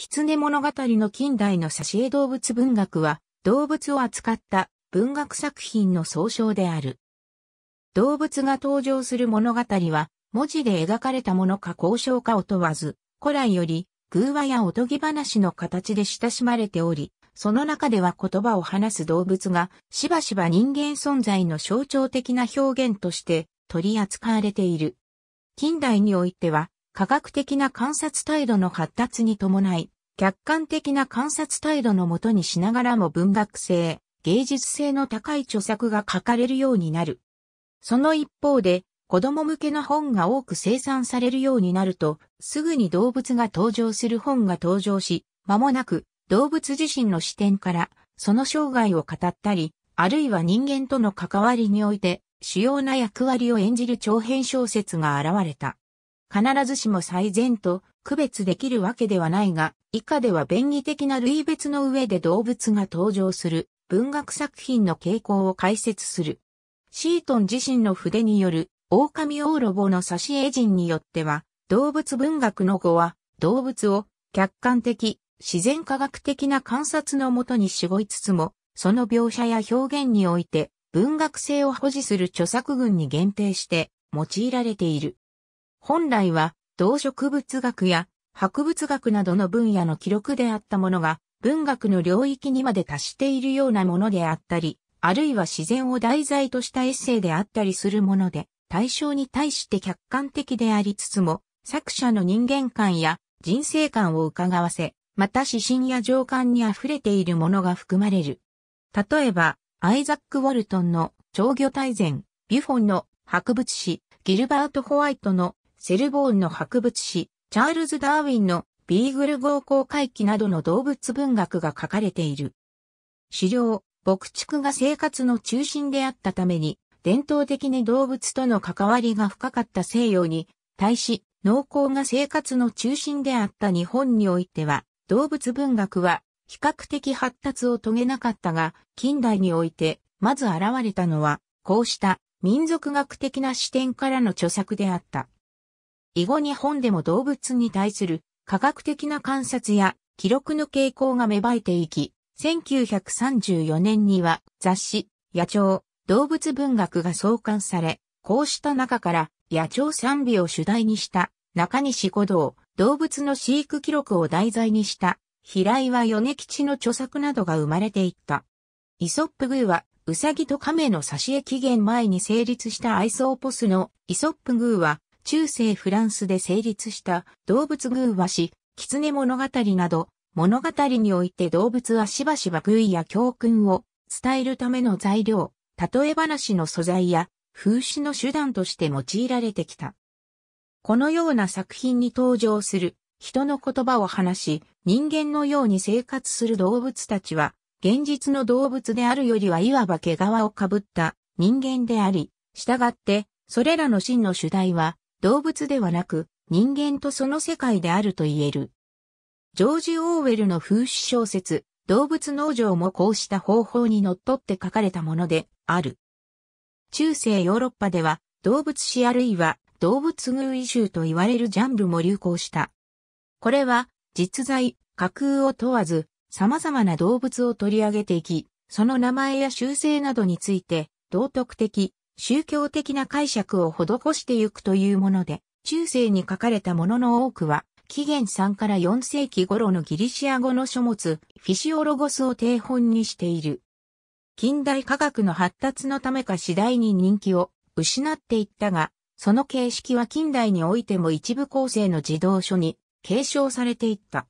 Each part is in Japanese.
狐物語の近代の挿絵動物文学は、動物を扱った文学作品の総称である。動物が登場する物語は、文字で描かれたものか交渉かを問わず、古来より、偶話やおとぎ話の形で親しまれており、その中では言葉を話す動物が、しばしば人間存在の象徴的な表現として取り扱われている。近代においては、科学的な観察態度の発達に伴い、客観的な観察態度のもとにしながらも文学性、芸術性の高い著作が書かれるようになる。その一方で、子供向けの本が多く生産されるようになると、すぐに動物が登場する本が登場し、間もなく動物自身の視点からその生涯を語ったり、あるいは人間との関わりにおいて主要な役割を演じる長編小説が現れた。必ずしも最善と区別できるわけではないが、以下では便宜的な類別の上で動物が登場する文学作品の傾向を解説する。シートン自身の筆による狼オーロボの挿絵人によっては、動物文学の語は、動物を客観的、自然科学的な観察のもとにしごいつつも、その描写や表現において、文学性を保持する著作群に限定して用いられている。本来は動植物学や博物学などの分野の記録であったものが文学の領域にまで達しているようなものであったり、あるいは自然を題材としたエッセイであったりするもので、対象に対して客観的でありつつも、作者の人間観や人生観を伺わせ、また指針や情感に溢れているものが含まれる。例えば、アイザック・ウォルトンの超魚大全、ビュフォンの博物誌、ギルバート・ホワイトのセルボーンの博物誌、チャールズ・ダーウィンのビーグル号公回記などの動物文学が書かれている。狩猟、牧畜が生活の中心であったために、伝統的に動物との関わりが深かった西洋に、対し、農耕が生活の中心であった日本においては、動物文学は比較的発達を遂げなかったが、近代において、まず現れたのは、こうした民族学的な視点からの著作であった。以後日本でも動物に対する科学的な観察や記録の傾向が芽生えていき、1934年には雑誌、野鳥、動物文学が創刊され、こうした中から野鳥賛美を主題にした中西五道、動物の飼育記録を題材にした平岩米吉の著作などが生まれていった。イソップグーは、ウサギと亀の差し絵期限前に成立したアイソーポスのイソップグーは、中世フランスで成立した動物偶話し、狐物語など、物語において動物はしばしば偶や教訓を伝えるための材料、例え話の素材や風刺の手段として用いられてきた。このような作品に登場する人の言葉を話し、人間のように生活する動物たちは、現実の動物であるよりはいわば毛皮をかぶった人間であり、従って、それらの真の主題は動物ではなく人間とその世界であると言える。ジョージ・オーウェルの風刺小説、動物農場もこうした方法に則っって書かれたものである。中世ヨーロッパでは動物史あるいは動物群異集と言われるジャンルも流行した。これは実在、架空を問わず様々な動物を取り上げていき、その名前や習性などについて道徳的、宗教的な解釈を施してゆくというもので、中世に書かれたものの多くは、紀元3から4世紀頃のギリシア語の書物、フィシオロゴスを定本にしている。近代科学の発達のためか次第に人気を失っていったが、その形式は近代においても一部構成の児童書に継承されていった。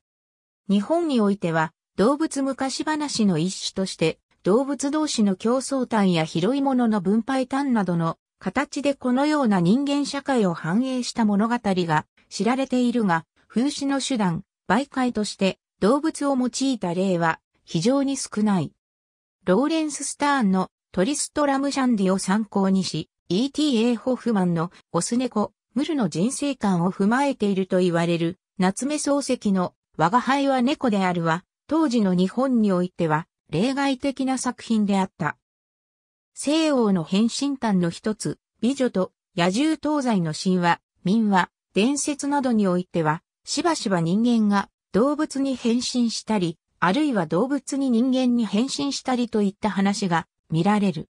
日本においては動物昔話の一種として動物同士の競争単や広いものの分配単などの形でこのような人間社会を反映した物語が知られているが、風刺の手段、媒介として動物を用いた例は非常に少ない。ローレンス・スターンのトリストラムシャンディを参考にし、E.T.A. ホフマンのオス猫、ムルの人生観を踏まえていると言われる夏目漱石の我が輩は猫であるは、当時の日本においては例外的な作品であった。西欧の変身譚の一つ、美女と野獣東西の神話、民話、伝説などにおいては、しばしば人間が動物に変身したり、あるいは動物に人間に変身したりといった話が見られる。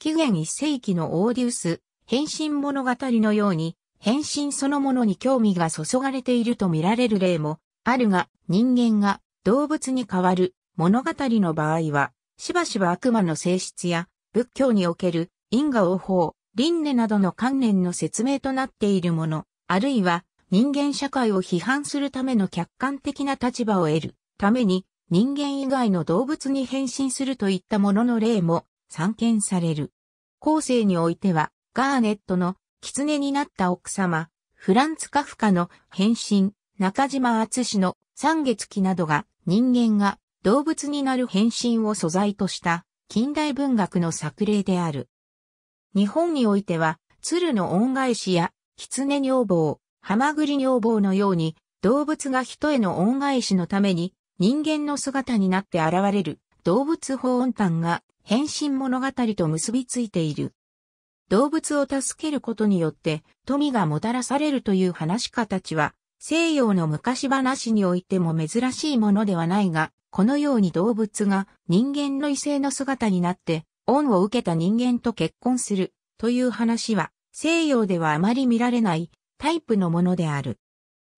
紀元1世紀のオーディウス、変身物語のように、変身そのものに興味が注がれていると見られる例もあるが、人間が動物に変わる物語の場合は、しばしば悪魔の性質や、仏教における因果応報、輪廻などの観念の説明となっているもの、あるいは人間社会を批判するための客観的な立場を得るために人間以外の動物に変身するといったものの例も散見される。後世においてはガーネットの狐になった奥様、フランツ・カフカの変身、中島敦の三月期などが人間が動物になる変身を素材とした近代文学の作例である。日本においては、鶴の恩返しや、狐女房、ハマグリ女房のように、動物が人への恩返しのために、人間の姿になって現れる動物法音譚が変身物語と結びついている。動物を助けることによって富がもたらされるという話し方たちは西洋の昔話においても珍しいものではないが、このように動物が人間の異性の姿になって、恩を受けた人間と結婚するという話は、西洋ではあまり見られないタイプのものである。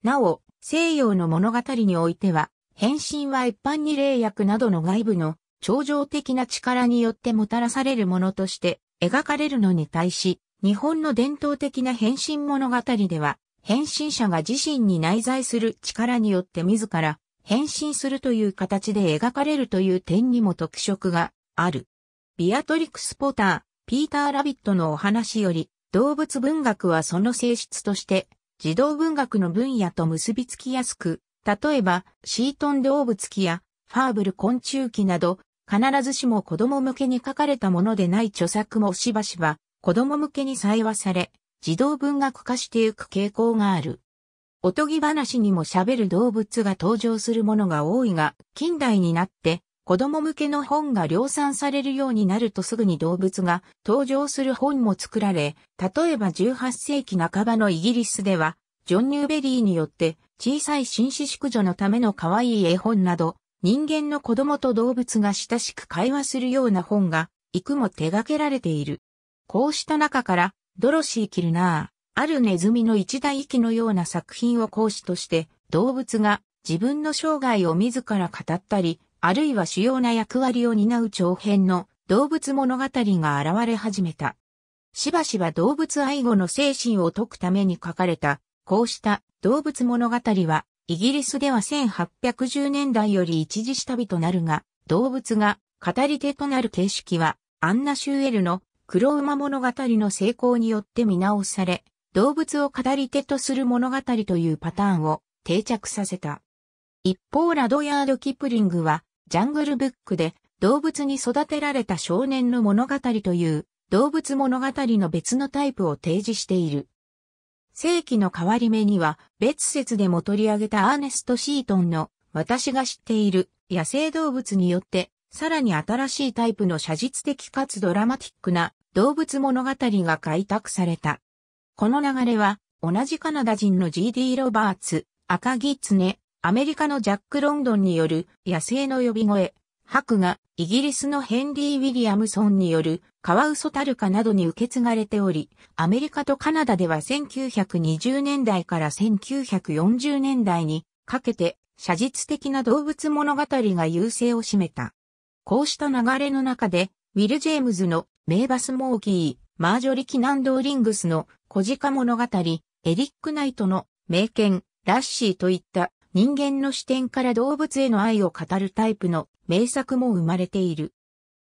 なお、西洋の物語においては、変身は一般に霊薬などの外部の超常的な力によってもたらされるものとして描かれるのに対し、日本の伝統的な変身物語では、変身者が自身に内在する力によって自ら変身するという形で描かれるという点にも特色がある。ビアトリックス・ポター、ピーター・ラビットのお話より、動物文学はその性質として、児童文学の分野と結びつきやすく、例えば、シートン動物記や、ファーブル昆虫記など、必ずしも子供向けに書かれたものでない著作もしばしば、子供向けに採話され、児童文学化してゆく傾向がある。おとぎ話にも喋る動物が登場するものが多いが、近代になって子供向けの本が量産されるようになるとすぐに動物が登場する本も作られ、例えば18世紀半ばのイギリスでは、ジョン・ニューベリーによって小さい紳士淑女のための可愛い絵本など、人間の子供と動物が親しく会話するような本が、いくも手掛けられている。こうした中から、ドロシー・キルナー、あるネズミの一大域のような作品を講師として、動物が自分の生涯を自ら語ったり、あるいは主要な役割を担う長編の動物物語が現れ始めた。しばしば動物愛護の精神を解くために書かれた、こうした動物物語は、イギリスでは1810年代より一時下火となるが、動物が語り手となる形式は、アンナ・シューエルの黒馬物語の成功によって見直され、動物を語り手とする物語というパターンを定着させた。一方ラドヤード・キプリングは、ジャングルブックで動物に育てられた少年の物語という動物物語の別のタイプを提示している。世紀の変わり目には別説でも取り上げたアーネスト・シートンの私が知っている野生動物によってさらに新しいタイプの写実的かつドラマティックな動物物語が開拓された。この流れは、同じカナダ人の G.D. ロバーツ、赤ツネ、アメリカのジャック・ロンドンによる野生の呼び声、白がイギリスのヘンリー・ウィリアムソンによるカワウソタルカなどに受け継がれており、アメリカとカナダでは1920年代から1940年代にかけて写実的な動物物語が優勢を占めた。こうした流れの中で、ウィル・ジェームズの名バスモーキー、マージョリ・キナンドーリングスの小鹿物語、エリック・ナイトの名犬、ラッシーといった人間の視点から動物への愛を語るタイプの名作も生まれている。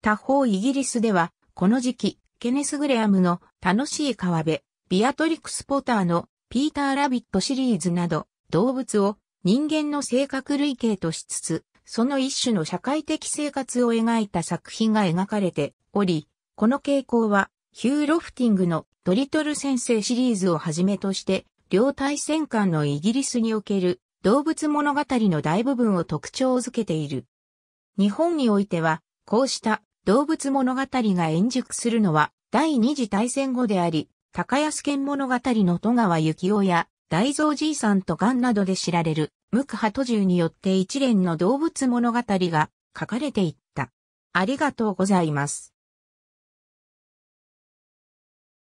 他方イギリスでは、この時期、ケネス・グレアムの楽しい川辺、ビアトリックス・ポターのピーター・ラビットシリーズなど、動物を人間の性格類型としつつ、その一種の社会的生活を描いた作品が描かれており、この傾向は、ヒュー・ロフティングのドリトル先生シリーズをはじめとして、両大戦間のイギリスにおける動物物語の大部分を特徴づけている。日本においては、こうした動物物語が円熟するのは第二次大戦後であり、高安県物語の戸川幸雄や大蔵じいさんとガンなどで知られる、ムクハト中によって一連の動物物語が書かれていった。ありがとうございます。